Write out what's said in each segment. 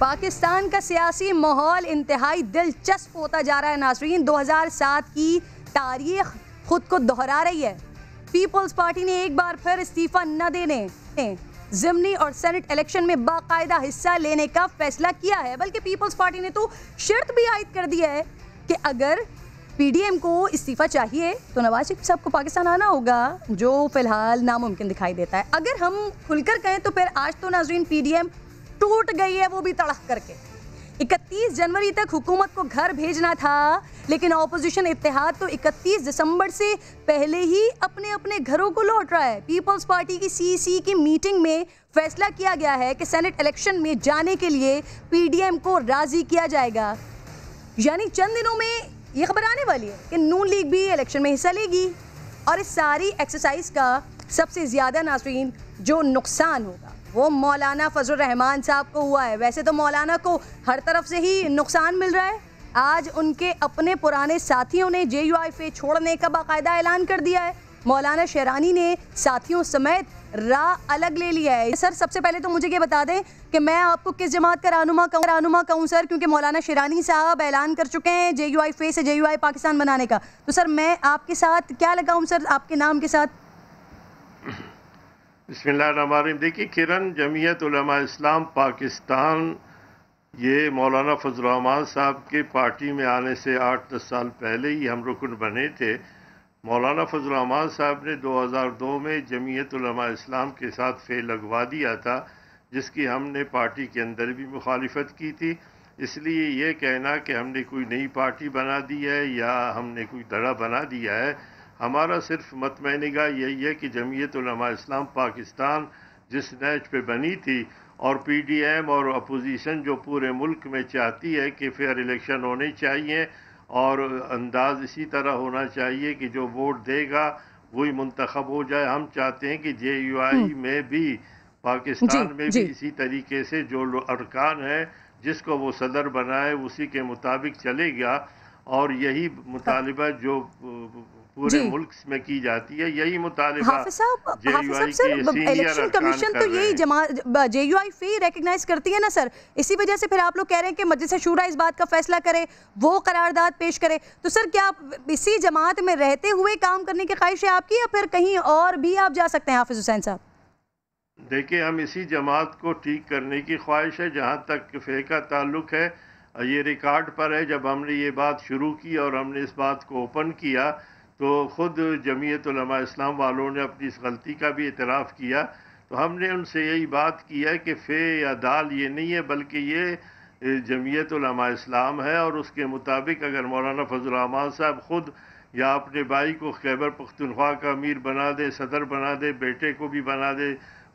पाकिस्तान का सियासी माहौल इंतहाई दिलचस्प होता जा रहा है नासरीन 2007 की तारीख खुद को दोहरा रही है पीपल्स पार्टी ने एक बार फिर इस्तीफ़ा न देने जिमनी और सेनेट इलेक्शन में बाकायदा हिस्सा लेने का फैसला किया है बल्कि पीपल्स पार्टी ने तो शर्त भी आयद कर दी है कि अगर पीडीएम को इस्तीफ़ा चाहिए तो नवाज शरीफ साहब को पाकिस्तान आना होगा जो फ़िलहाल नामुमकिन दिखाई देता है अगर हम खुलकर कहें तो फिर आज तो नाजरीन पीडीएम टूट गई है वो भी तड़क करके 31 जनवरी तक हुकूमत को घर भेजना था लेकिन ऑपोजिशन इतिहाद तो 31 दिसंबर से पहले ही अपने अपने घरों को लौट रहा है पीपल्स पार्टी की सीसी की मीटिंग में फैसला किया गया है कि सेनेट इलेक्शन में जाने के लिए पीडीएम को राजी किया जाएगा यानी चंद दिनों में ये खबर आने वाली है कि नून लीग भी इलेक्शन में हिस्सा लेगी और इस सारी एक्सरसाइज का सबसे ज़्यादा नासरीन जो नुकसान होगा वो मौलाना फजल रहमान साहब को हुआ है वैसे तो मौलाना को हर तरफ से ही नुकसान मिल रहा है आज उनके अपने पुराने साथियों ने जे यू आई छोड़ने का बाकायदा ऐलान कर दिया है मौलाना शेरानी ने साथियों समेत राह अलग ले लिया है सर सबसे पहले तो मुझे ये बता दें कि मैं आपको किस जमात का रानुमा कहूँ रानुमा कहूँ सर क्योंकि मौलाना शेरानी साहब ऐलान कर चुके हैं जे यू आई से जे यू आई पाकिस्तान बनाने का तो सर मैं आपके साथ क्या लगाऊँ सर आपके नाम के साथ बसमीम देखिए किरण जमीयत उलमा इस्लाम पाकिस्तान ये मौलाना फजलरहमान साहब के पार्टी में आने से आठ दस साल पहले ही हम रुकन बने थे मौलाना फजलरहमान साहब ने 2002 में जमीयत उलमा इस्लाम के साथ फ़े लगवा दिया था जिसकी हमने पार्टी के अंदर भी मुखालफत की थी इसलिए ये कहना कि हमने कोई नई पार्टी बना दी है या हमने कोई धड़ा बना दिया है हमारा सिर्फ मतमैनिगा यही है कि जमीयत इस्लाम पाकिस्तान जिस नैच पे बनी थी और पीडीएम और अपोजिशन जो पूरे मुल्क में चाहती है कि फेयर इलेक्शन होने चाहिए और अंदाज इसी तरह होना चाहिए कि जो वोट देगा वही मंतखब हो जाए हम चाहते हैं कि जे यू आई हम्म। में भी पाकिस्तान में भी इसी तरीके से जो अरकान है जिसको वो सदर बनाए उसी के मुताबिक चलेगा और यही मुतालबा जो पूरे मुल्क में की जाती है यही इलेक्शन तो यही जे यू आई फी रिकग्नाइज करती है ना सर इसी वजह से फिर आप लोग कह रहे हैं कि मजलिस शूरा इस बात का फैसला करे वो करारदाद पेश करे तो सर क्या आप इसी जमात में रहते हुए काम करने की ख्वाहिश है आपकी या फिर कहीं और भी आप जा सकते हैं हाफिज हुसैन साहब देखिए हम इसी जमात को ठीक करने की ख्वाहिश है जहाँ तक फ़े का ताल्लुक है ये रिकॉर्ड पर है जब हमने ये बात शुरू की और हमने इस बात को ओपन किया तो ख़ुद जमीयत इस्लाम वालों ने अपनी इस गलती का भी इतराफ़ किया तो हमने उनसे यही बात की है कि फ़े या दाल ये नहीं है बल्कि ये जमीयत इस्लाम है और उसके मुताबिक अगर मौलाना फजलरहमान साहब ख़ुद या अपने भाई को खैबर पख्तनख्वा का अमीर बना दे सदर बना दे बेटे को भी बना दे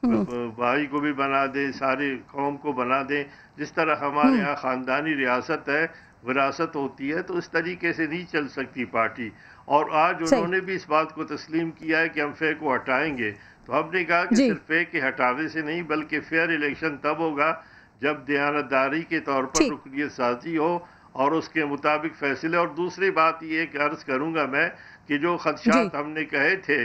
हम्म। भाई को भी बना दे सारी कौम को बना दे जिस तरह हमारे हम्म। यहाँ ख़ानदानी रियासत है विरासत होती है तो इस तरीके से नहीं चल सकती पार्टी और आज उन्होंने भी इस बात को तस्लीम किया है कि हम फे को हटाएंगे तो हमने कहा कि सिर्फ फे के हटावे से नहीं बल्कि फेयर इलेक्शन तब होगा जब दयानतदारी के तौर पर रुकनीत साजी हो और उसके मुताबिक फैसले और दूसरी बात ये कि अर्ज़ करूँगा मैं कि जो खदशात हमने कहे थे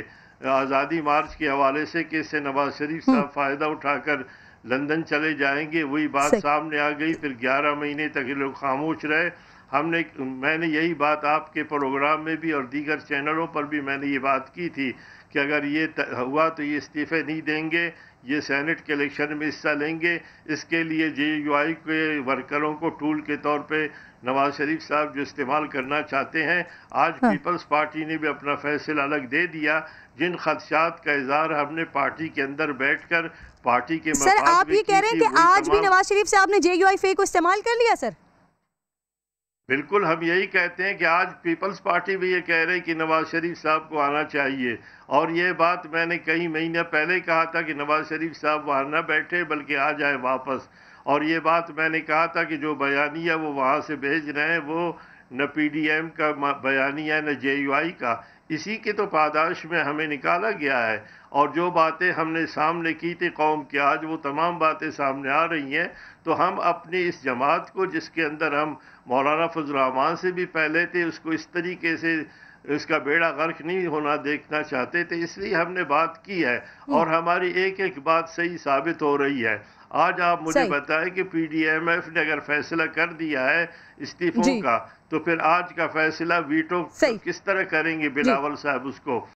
आज़ादी मार्च के हवाले से कि इससे नवाज शरीफ हम्म। साहब फ़ायदा उठाकर लंदन चले जाएंगे वही बात सामने आ गई फिर 11 महीने तक ये लोग खामोश रहे हमने मैंने यही बात आपके प्रोग्राम में भी और दीगर चैनलों पर भी मैंने ये बात की थी कि अगर ये हुआ तो ये इस्तीफे नहीं देंगे ये सेनेट के इलेक्शन में हिस्सा लेंगे इसके लिए जे यू के वर्करों को टूल के तौर पे नवाज शरीफ साहब जो इस्तेमाल करना चाहते हैं आज हाँ। पीपल्स पार्टी ने भी अपना फैसला अलग दे दिया जिन खदशात का इजहार हमने पार्टी के अंदर बैठकर पार्टी के सर आप ये कह रहे हैं कि आज भी नवाज शरीफ साहब ने जे को इस्तेमाल कर लिया सर बिल्कुल हम यही कहते हैं कि आज पीपल्स पार्टी भी ये कह रही कि नवाज शरीफ साहब को आना चाहिए और ये बात मैंने कई महीने पहले कहा था कि नवाज शरीफ साहब वहाँ न बैठे बल्कि आ जाए वापस और ये बात मैंने कहा था कि जो बयानिया वो वहाँ से भेज रहे हैं वो न पीडीएम का बयानिया न आई का इसी के तो पादाश में हमें निकाला गया है और जो बातें हमने सामने की थी कौम के आज वो तमाम बातें सामने आ रही हैं तो हम अपनी इस जमात को जिसके अंदर हम मौलाना फजलरहमान से भी पहले थे उसको इस तरीके से इसका बेड़ा गर्क नहीं होना देखना चाहते थे इसलिए हमने बात की है हम्म। और हमारी एक एक बात सही साबित हो रही है आज आप मुझे बताएं कि पीडीएमएफ ने अगर फैसला कर दिया है इस्तीफों का तो फिर आज का फैसला वीटो किस तरह करेंगे बिलावल साहब उसको